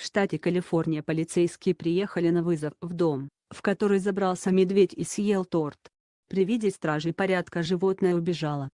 В штате Калифорния полицейские приехали на вызов в дом, в который забрался медведь и съел торт. При виде стражей порядка животное убежало.